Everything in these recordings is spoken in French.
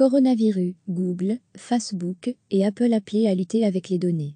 coronavirus, Google, Facebook et Apple appelés à lutter avec les données.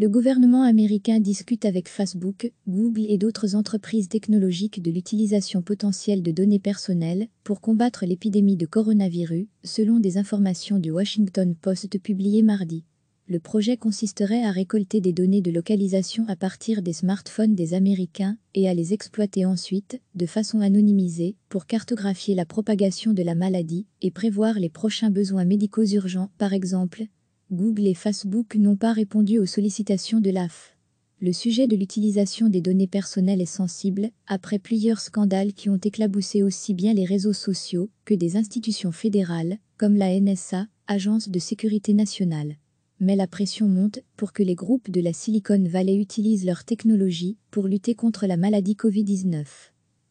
Le gouvernement américain discute avec Facebook, Google et d'autres entreprises technologiques de l'utilisation potentielle de données personnelles pour combattre l'épidémie de coronavirus, selon des informations du Washington Post publiées mardi. Le projet consisterait à récolter des données de localisation à partir des smartphones des Américains et à les exploiter ensuite, de façon anonymisée, pour cartographier la propagation de la maladie et prévoir les prochains besoins médicaux urgents. Par exemple, Google et Facebook n'ont pas répondu aux sollicitations de l'AF. Le sujet de l'utilisation des données personnelles est sensible, après plusieurs scandales qui ont éclaboussé aussi bien les réseaux sociaux que des institutions fédérales, comme la NSA, Agence de sécurité nationale mais la pression monte pour que les groupes de la Silicon Valley utilisent leur technologie pour lutter contre la maladie Covid-19.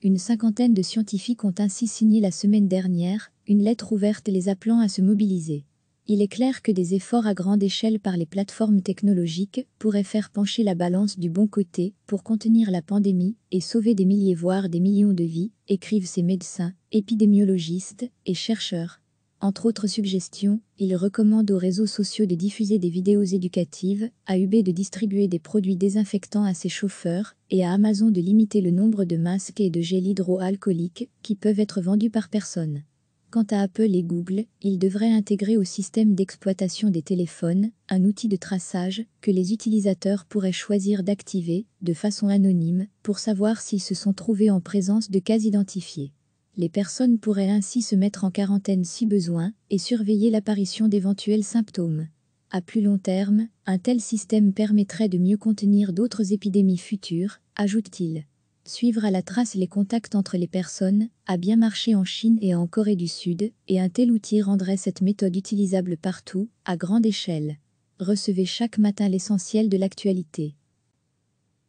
Une cinquantaine de scientifiques ont ainsi signé la semaine dernière une lettre ouverte les appelant à se mobiliser. Il est clair que des efforts à grande échelle par les plateformes technologiques pourraient faire pencher la balance du bon côté pour contenir la pandémie et sauver des milliers voire des millions de vies, écrivent ces médecins, épidémiologistes et chercheurs. Entre autres suggestions, il recommande aux réseaux sociaux de diffuser des vidéos éducatives, à Uber de distribuer des produits désinfectants à ses chauffeurs et à Amazon de limiter le nombre de masques et de gels hydroalcooliques qui peuvent être vendus par personne. Quant à Apple et Google, ils devraient intégrer au système d'exploitation des téléphones un outil de traçage que les utilisateurs pourraient choisir d'activer de façon anonyme pour savoir s'ils se sont trouvés en présence de cas identifiés. Les personnes pourraient ainsi se mettre en quarantaine si besoin et surveiller l'apparition d'éventuels symptômes. À plus long terme, un tel système permettrait de mieux contenir d'autres épidémies futures, ajoute-t-il. Suivre à la trace les contacts entre les personnes a bien marché en Chine et en Corée du Sud, et un tel outil rendrait cette méthode utilisable partout, à grande échelle. Recevez chaque matin l'essentiel de l'actualité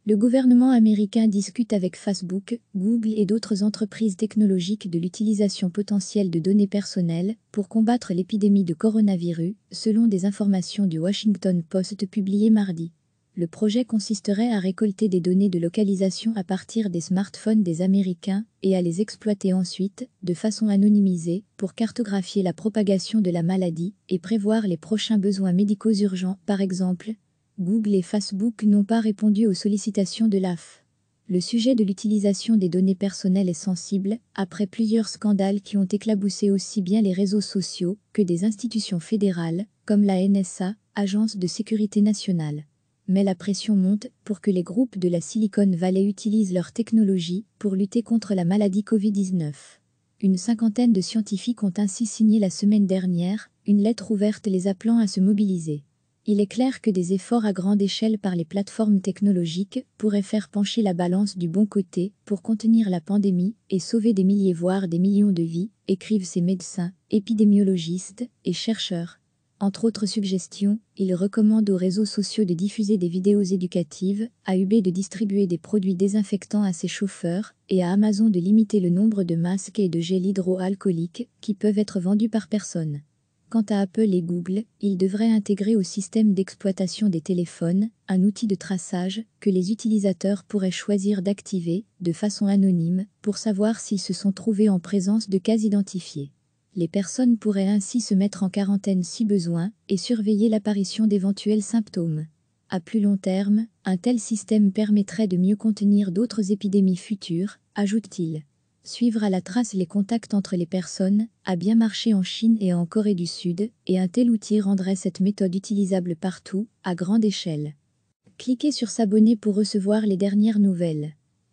le gouvernement américain discute avec Facebook, Google et d'autres entreprises technologiques de l'utilisation potentielle de données personnelles pour combattre l'épidémie de coronavirus, selon des informations du Washington Post publiées mardi. Le projet consisterait à récolter des données de localisation à partir des smartphones des Américains et à les exploiter ensuite, de façon anonymisée, pour cartographier la propagation de la maladie et prévoir les prochains besoins médicaux urgents, par exemple, Google et Facebook n'ont pas répondu aux sollicitations de l'AF. Le sujet de l'utilisation des données personnelles est sensible, après plusieurs scandales qui ont éclaboussé aussi bien les réseaux sociaux que des institutions fédérales, comme la NSA, Agence de sécurité nationale. Mais la pression monte pour que les groupes de la Silicon Valley utilisent leur technologie pour lutter contre la maladie Covid-19. Une cinquantaine de scientifiques ont ainsi signé la semaine dernière une lettre ouverte les appelant à se mobiliser il est clair que des efforts à grande échelle par les plateformes technologiques pourraient faire pencher la balance du bon côté pour contenir la pandémie et sauver des milliers voire des millions de vies, écrivent ces médecins, épidémiologistes et chercheurs. Entre autres suggestions, il recommande aux réseaux sociaux de diffuser des vidéos éducatives, à Uber de distribuer des produits désinfectants à ses chauffeurs et à Amazon de limiter le nombre de masques et de gels hydroalcooliques qui peuvent être vendus par personne. Quant à Apple et Google, ils devraient intégrer au système d'exploitation des téléphones un outil de traçage que les utilisateurs pourraient choisir d'activer, de façon anonyme, pour savoir s'ils se sont trouvés en présence de cas identifiés. Les personnes pourraient ainsi se mettre en quarantaine si besoin et surveiller l'apparition d'éventuels symptômes. À plus long terme, un tel système permettrait de mieux contenir d'autres épidémies futures, ajoute-t-il suivre à la trace les contacts entre les personnes, a bien marché en Chine et en Corée du Sud, et un tel outil rendrait cette méthode utilisable partout, à grande échelle. Cliquez sur s'abonner pour recevoir les dernières nouvelles.